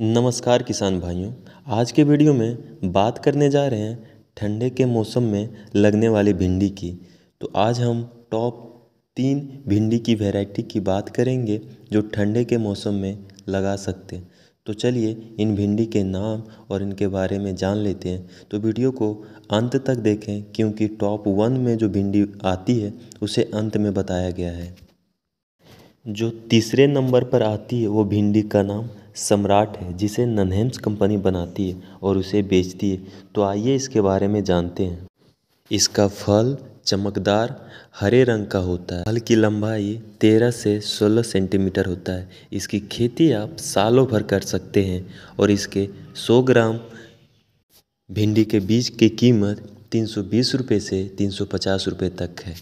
नमस्कार किसान भाइयों आज के वीडियो में बात करने जा रहे हैं ठंडे के मौसम में लगने वाली भिंडी की तो आज हम टॉप तीन भिंडी की वैरायटी की बात करेंगे जो ठंडे के मौसम में लगा सकते हैं तो चलिए इन भिंडी के नाम और इनके बारे में जान लेते हैं तो वीडियो को अंत तक देखें क्योंकि टॉप वन में जो भिंडी आती है उसे अंत में बताया गया है जो तीसरे नंबर पर आती है वो भिंडी का नाम सम्राट है जिसे ननहेम्स कंपनी बनाती है और उसे बेचती है तो आइए इसके बारे में जानते हैं इसका फल चमकदार हरे रंग का होता है फल की लंबाई 13 से 16 सेंटीमीटर होता है इसकी खेती आप सालों भर कर सकते हैं और इसके 100 ग्राम भिंडी के बीज की कीमत तीन सौ बीस रुपये से तीन सौ पचास रुपये तक है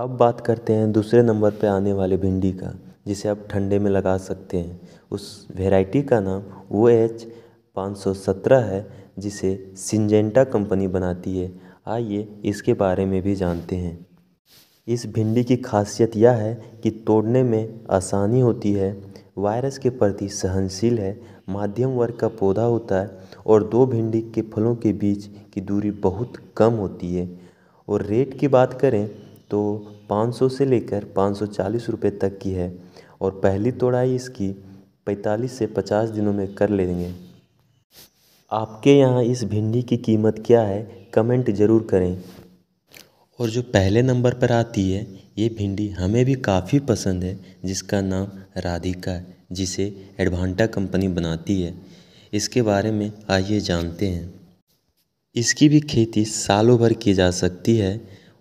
अब बात करते हैं दूसरे नंबर पे आने वाले भिंडी का जिसे आप ठंडे में लगा सकते हैं उस वेराइटी का नाम ओ एच पाँच सौ सत्रह है जिसे सिंजेंटा कंपनी बनाती है आइए इसके बारे में भी जानते हैं इस भिंडी की खासियत यह है कि तोड़ने में आसानी होती है वायरस के प्रति सहनशील है माध्यम वर्ग का पौधा होता है और दो भिंडी के फलों के बीच की दूरी बहुत कम होती है और रेट की बात करें तो पाँच सौ से लेकर पाँच सौ चालीस रुपये तक की है और पहली तोड़ाई इसकी पैंतालीस से पचास दिनों में कर लेंगे आपके यहाँ इस भिंडी की कीमत क्या है कमेंट ज़रूर करें और जो पहले नंबर पर आती है ये भिंडी हमें भी काफ़ी पसंद है जिसका नाम राधिका है जिसे एडवांटा कंपनी बनाती है इसके बारे में आइए जानते हैं इसकी भी खेती सालों भर की जा सकती है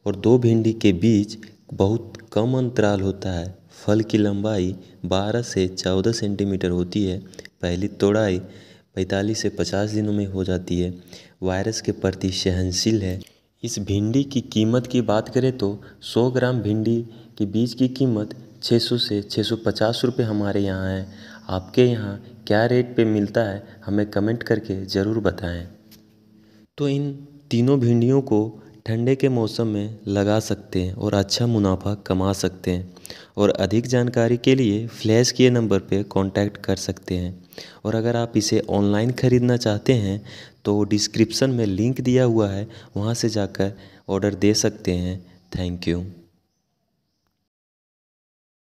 और दो भिंडी के बीच बहुत कम अंतराल होता है फल की लंबाई बारह से चौदह सेंटीमीटर होती है पहली तोड़ाई पैंतालीस से पचास दिनों में हो जाती है वायरस के प्रति सहनशील है इस भिंडी की कीमत की बात करें तो 100 ग्राम भिंडी के बीज की कीमत 600 से 650 रुपए हमारे यहाँ है आपके यहाँ क्या रेट पे मिलता है हमें कमेंट करके ज़रूर बताएं तो इन तीनों भिंडियों को ठंडे के मौसम में लगा सकते हैं और अच्छा मुनाफ़ा कमा सकते हैं और अधिक जानकारी के लिए फ्लैश किए नंबर पर कॉन्टैक्ट कर सकते हैं और अगर आप इसे ऑनलाइन ख़रीदना चाहते हैं तो डिस्क्रिप्सन में लिंक दिया हुआ है वहाँ से जाकर ऑर्डर दे सकते हैं थैंक यू